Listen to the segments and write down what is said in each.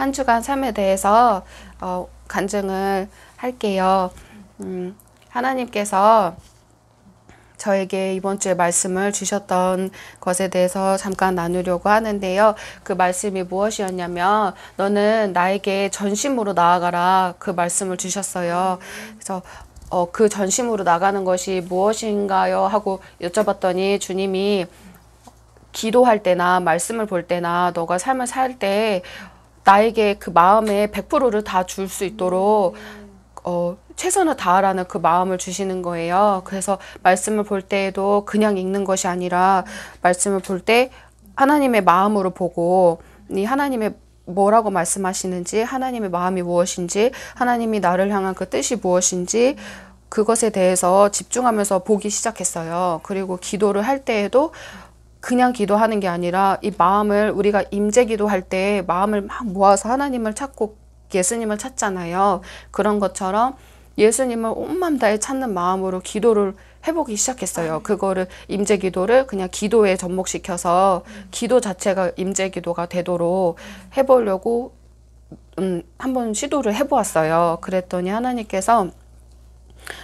한 주간 삶에 대해서 어, 간증을 할게요. 음, 하나님께서 저에게 이번 주에 말씀을 주셨던 것에 대해서 잠깐 나누려고 하는데요. 그 말씀이 무엇이었냐면, 너는 나에게 전심으로 나아가라. 그 말씀을 주셨어요. 그래서 어, 그 전심으로 나가는 것이 무엇인가요? 하고 여쭤봤더니 주님이 기도할 때나 말씀을 볼 때나 너가 삶을 살때 나에게 그 마음의 100%를 다 줄 수 있도록 어, 최선을 다하라는 그 마음을 주시는 거예요. 그래서 말씀을 볼 때에도 그냥 읽는 것이 아니라 말씀을 볼 때 하나님의 마음으로 보고 이 하나님의 뭐라고 말씀하시는지 하나님의 마음이 무엇인지 하나님이 나를 향한 그 뜻이 무엇인지 그것에 대해서 집중하면서 보기 시작했어요. 그리고 기도를 할 때에도 그냥 기도하는 게 아니라 이 마음을 우리가 임재 기도할 때 마음을 막 모아서 하나님을 찾고 예수님을 찾잖아요. 그런 것처럼 예수님을 온맘 다해 찾는 마음으로 기도를 해보기 시작했어요. 그거를 임재 기도를 그냥 기도에 접목시켜서 기도 자체가 임재 기도가 되도록 해보려고 음, 한번 시도를 해보았어요. 그랬더니 하나님께서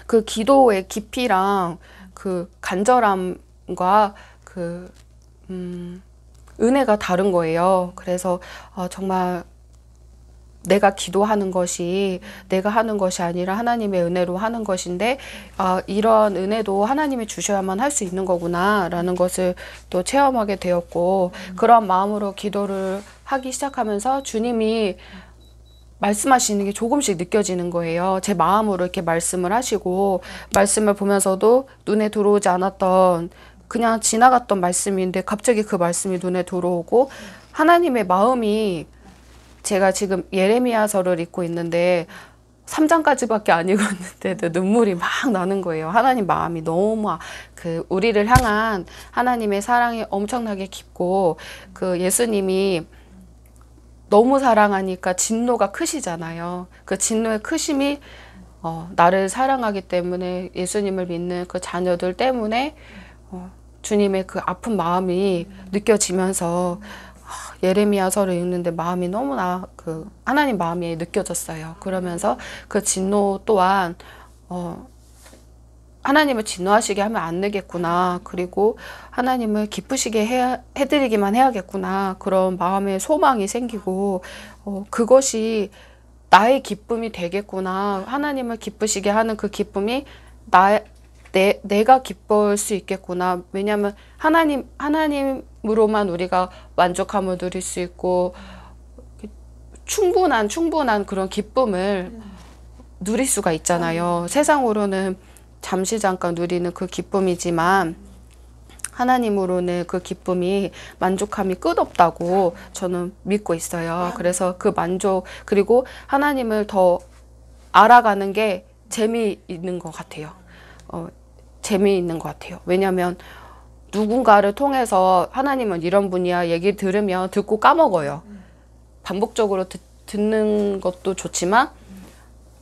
그 기도의 깊이랑 그 간절함과 그 음, 은혜가 다른 거예요. 그래서 어, 정말 내가 기도하는 것이 내가 하는 것이 아니라 하나님의 은혜로 하는 것인데 아, 이런 은혜도 하나님이 주셔야만 할 수 있는 거구나라는 것을 또 체험하게 되었고 음. 그런 마음으로 기도를 하기 시작하면서 주님이 말씀하시는 게 조금씩 느껴지는 거예요. 제 마음으로 이렇게 말씀을 하시고 말씀을 보면서도 눈에 들어오지 않았던 그냥 지나갔던 말씀인데 갑자기 그 말씀이 눈에 들어오고 하나님의 마음이 제가 지금 예레미야서를 읽고 있는데 3장까지밖에 안 읽었는데도 눈물이 막 나는 거예요. 하나님 마음이 너무 아, 그 우리를 향한 하나님의 사랑이 엄청나게 깊고 그 예수님이 너무 사랑하니까 진노가 크시잖아요. 그 진노의 크심이 어, 나를 사랑하기 때문에 예수님을 믿는 그 자녀들 때문에 어, 주님의 그 아픈 마음이 느껴지면서 아, 예레미야서를 읽는데 마음이 너무나 그 하나님 마음이 느껴졌어요. 그러면서 그 진노 또한 어 하나님을 진노하시게 하면 안 되겠구나. 그리고 하나님을 기쁘시게 해, 해드리기만 해야겠구나. 그런 마음의 소망이 생기고 어 그것이 나의 기쁨이 되겠구나. 하나님을 기쁘시게 하는 그 기쁨이 나의 내, 내가 기뻐할 수 있겠구나. 왜냐면 하나님, 하나님으로만 우리가 만족함을 누릴 수 있고, 그 충분한, 충분한 그런 기쁨을 누릴 수가 있잖아요. 음. 세상으로는 잠시 잠깐 누리는 그 기쁨이지만, 하나님으로는 그 기쁨이 만족함이 끝없다고 저는 믿고 있어요. 그래서 그 만족, 그리고 하나님을 더 알아가는 게 재미있는 것 같아요. 어, 재미있는 것 같아요. 왜냐하면 누군가를 통해서 하나님은 이런 분이야 얘기 들으면 듣고 까먹어요. 반복적으로 듣, 는 것도 좋지만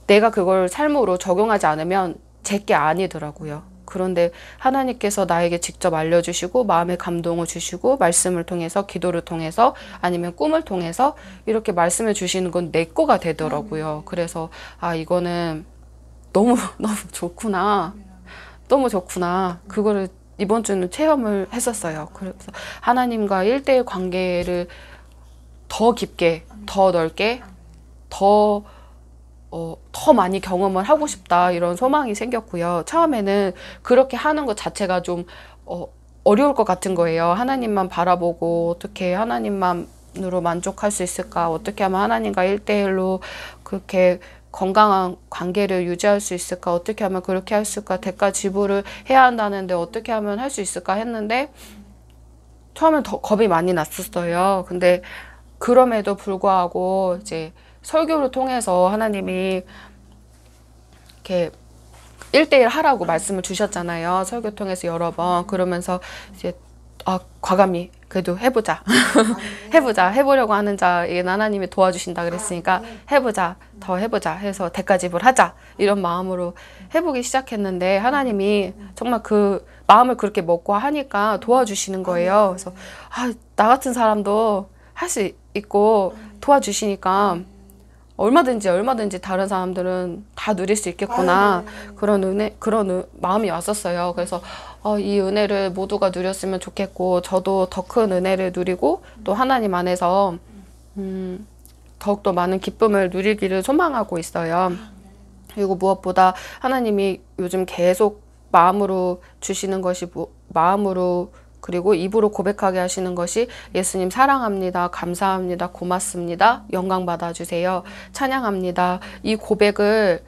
내가 그걸 삶으로 적용하지 않으면 제 게 아니더라고요. 그런데 하나님께서 나에게 직접 알려주시고 마음의 감동을 주시고 말씀을 통해서 기도를 통해서 아니면 꿈을 통해서 이렇게 말씀해 주시는 건 내 거가 되더라고요. 그래서 아 이거는 너무 너무 좋구나. 너무 좋구나. 그거를 이번 주는 체험을 했었어요. 그래서 하나님과 일대일 관계를 더 깊게, 더 넓게, 더, 어, 더 많이 경험을 하고 싶다. 이런 소망이 생겼고요. 처음에는 그렇게 하는 것 자체가 좀, 어, 어려울 것 같은 거예요. 하나님만 바라보고 어떻게 하나님만으로 만족할 수 있을까? 어떻게 하면 하나님과 일대일로 그렇게 건강한 관계를 유지할 수 있을까 어떻게 하면 그렇게 할 수 있을까 대가 지불을 해야 한다는데 어떻게 하면 할 수 있을까 했는데 처음엔 더 겁이 많이 났었어요 근데 그럼에도 불구하고 이제 설교를 통해서 하나님이 이렇게 1대1 하라고 말씀을 주셨잖아요 설교 통해서 여러 번 그러면서 이제 아 과감히 그래도 해보자. 아, 네. 해보자. 해보려고 하는 자에게 하나님이 도와주신다 그랬으니까 아, 네. 해보자. 더 해보자. 해서 대가집을 하자. 이런 마음으로 해보기 시작했는데 하나님이 정말 그 마음을 그렇게 먹고 하니까 도와주시는 거예요. 아, 네. 그래서 아, 나 같은 사람도 할 수 있고 도와주시니까 얼마든지 얼마든지 다른 사람들은 다 누릴 수 있겠구나 아, 네. 그런 은혜 그런 은, 마음이 왔었어요. 그래서 어, 이 은혜를 모두가 누렸으면 좋겠고 저도 더 큰 은혜를 누리고 또 하나님 안에서 음, 더욱더 많은 기쁨을 누리기를 소망하고 있어요. 그리고 무엇보다 하나님이 요즘 계속 마음으로 주시는 것이 무, 마음으로 그리고 입으로 고백하게 하시는 것이 예수님 사랑합니다. 감사합니다. 고맙습니다. 영광 받아주세요. 찬양합니다. 이 고백을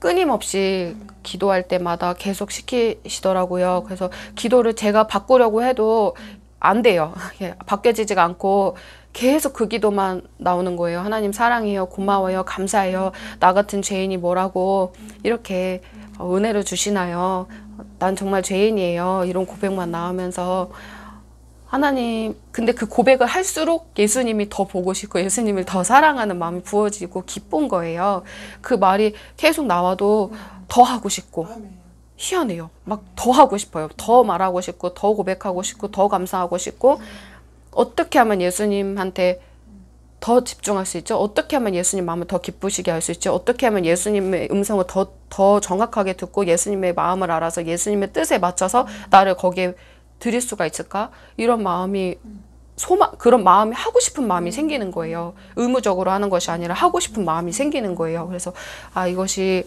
끊임없이 기도할 때마다 계속 시키시더라고요. 그래서 기도를 제가 바꾸려고 해도 안 돼요. 바뀌어지지가 않고 계속 그 기도만 나오는 거예요. 하나님 사랑해요. 고마워요. 감사해요. 나 같은 죄인이 뭐라고 이렇게 은혜를 주시나요? 난 정말 죄인이에요. 이런 고백만 나오면서 하나님 근데 그 고백을 할수록 예수님이 더 보고 싶고 예수님을 더 사랑하는 마음이 부어지고 기쁜 거예요. 그 말이 계속 나와도 더 하고 싶고 희한해요. 막 더 하고 싶어요. 더 말하고 싶고 더 고백하고 싶고 더 감사하고 싶고 어떻게 하면 예수님한테 더 집중할 수 있죠? 어떻게 하면 예수님 마음을 더 기쁘시게 할 수 있죠? 어떻게 하면 예수님의 음성을 더, 더 정확하게 듣고 예수님의 마음을 알아서 예수님의 뜻에 맞춰서 나를 거기에 드릴 수가 있을까? 이런 마음이 소마 그런 마음이 하고 싶은 마음이 음. 생기는 거예요. 의무적으로 하는 것이 아니라 하고 싶은 마음이 생기는 거예요. 그래서 아 이것이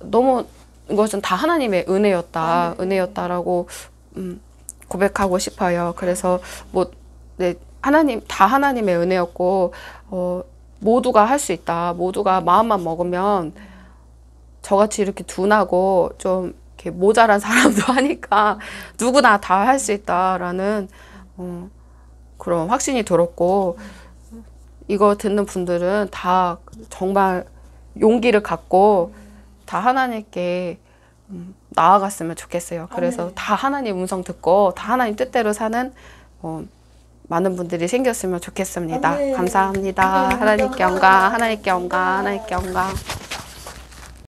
너무 이것은 다 하나님의 은혜였다, 아, 네. 은혜였다라고 음, 고백하고 싶어요. 그래서 뭐 네, 하나님 다 하나님의 은혜였고 어, 모두가 할 수 있다. 모두가 마음만 먹으면 저같이 이렇게 둔하고 좀 이렇게 모자란 사람도 하니까 누구나 다 할 수 있다라는 어, 그런 확신이 들었고 이거 듣는 분들은 다 정말 용기를 갖고 다 하나님께 음, 나아갔으면 좋겠어요. 그래서 아, 네. 다 하나님 음성 듣고 다 하나님 뜻대로 사는 어, 많은 분들이 생겼으면 좋겠습니다. 아, 네. 감사합니다. 아, 네. 하나님께 영광, 하나님께 영광, 하나님께 영광.